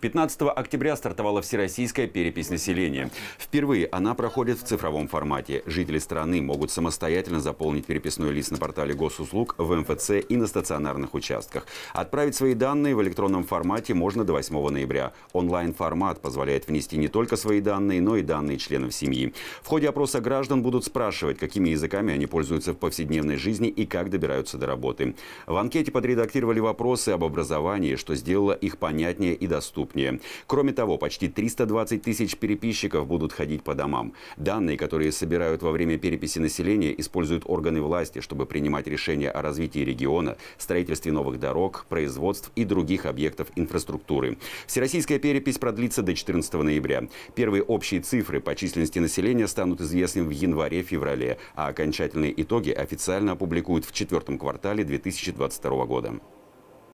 15 октября стартовала всероссийская перепись населения. Впервые она проходит в цифровом формате. Жители страны могут самостоятельно заполнить переписной лист на портале госуслуг, в МФЦ и на стационарных участках. Отправить свои данные в электронном формате можно до 8 ноября. Онлайн-формат позволяет внести не только свои данные, но и данные членов семьи. В ходе опроса граждан будут спрашивать, какими языками они пользуются в повседневной жизни и как добираются до работы. В анкете подредактировали вопросы об образовании, что сделало их понятнее и доступнее доступнее. Кроме того, почти 320 тысяч переписчиков будут ходить по домам. Данные, которые собирают во время переписи населения, используют органы власти, чтобы принимать решения о развитии региона, строительстве новых дорог, производств и других объектов инфраструктуры. Всероссийская перепись продлится до 14 ноября. Первые общие цифры по численности населения станут известны в январе-феврале, а окончательные итоги официально опубликуют в четвертом квартале 2022 года.